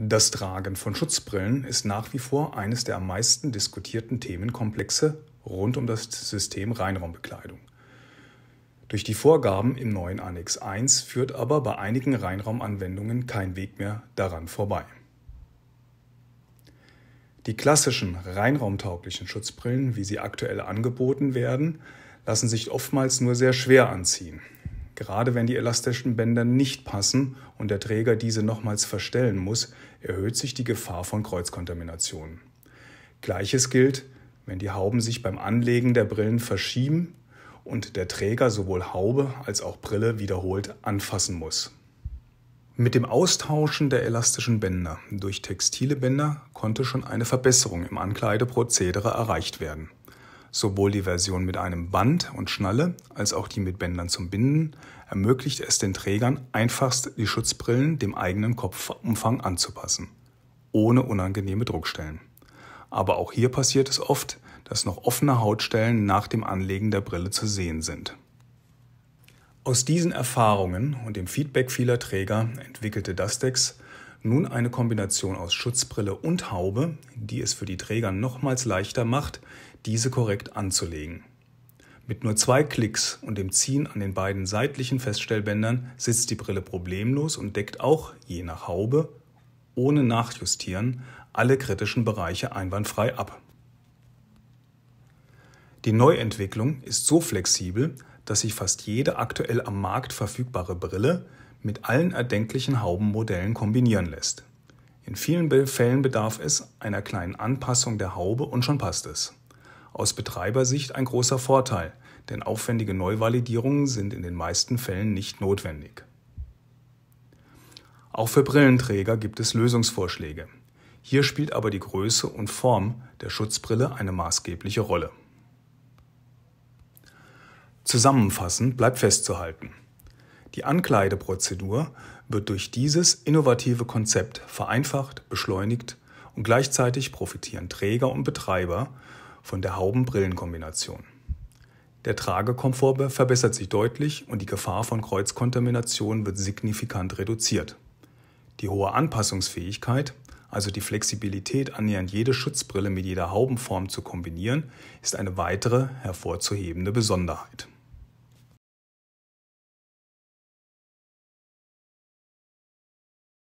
Das Tragen von Schutzbrillen ist nach wie vor eines der am meisten diskutierten Themenkomplexe rund um das System Reinraumbekleidung. Durch die Vorgaben im neuen Annex 1 führt aber bei einigen Reinraumanwendungen kein Weg mehr daran vorbei. Die klassischen reinraumtauglichen Schutzbrillen, wie sie aktuell angeboten werden, lassen sich oftmals nur sehr schwer anziehen. Gerade wenn die elastischen Bänder nicht passen und der Träger diese nochmals verstellen muss, erhöht sich die Gefahr von Kreuzkontamination. Gleiches gilt, wenn die Hauben sich beim Anlegen der Brillen verschieben und der Träger sowohl Haube als auch Brille wiederholt anfassen muss. Mit dem Austauschen der elastischen Bänder durch textile Bänder konnte schon eine Verbesserung im Ankleideprozedere erreicht werden. Sowohl die Version mit einem Band und Schnalle als auch die mit Bändern zum Binden ermöglicht es den Trägern einfachst, die Schutzbrillen dem eigenen Kopfumfang anzupassen, ohne unangenehme Druckstellen. Aber auch hier passiert es oft, dass noch offene Hautstellen nach dem Anlegen der Brille zu sehen sind. Aus diesen Erfahrungen und dem Feedback vieler Träger entwickelte Dustex nun eine Kombination aus Schutzbrille und Haube, die es für die Träger nochmals leichter macht, diese korrekt anzulegen. Mit nur zwei Klicks und dem Ziehen an den beiden seitlichen Feststellbändern sitzt die Brille problemlos und deckt auch, je nach Haube, ohne Nachjustieren, alle kritischen Bereiche einwandfrei ab. Die Neuentwicklung ist so flexibel, dass sich fast jede aktuell am Markt verfügbare Brille mit allen erdenklichen Haubenmodellen kombinieren lässt. In vielen Fällen bedarf es einer kleinen Anpassung der Haube und schon passt es. Aus Betreibersicht ein großer Vorteil, denn aufwendige Neuvalidierungen sind in den meisten Fällen nicht notwendig. Auch für Brillenträger gibt es Lösungsvorschläge. Hier spielt aber die Größe und Form der Schutzbrille eine maßgebliche Rolle. Zusammenfassend bleibt festzuhalten. Die Ankleideprozedur wird durch dieses innovative Konzept vereinfacht, beschleunigt und gleichzeitig profitieren Träger und Betreiber von der Hauben-Brillen-Kombination. Der Tragekomfort verbessert sich deutlich und die Gefahr von Kreuzkontamination wird signifikant reduziert. Die hohe Anpassungsfähigkeit, also die Flexibilität, annähernd jede Schutzbrille mit jeder Haubenform zu kombinieren, ist eine weitere hervorzuhebende Besonderheit.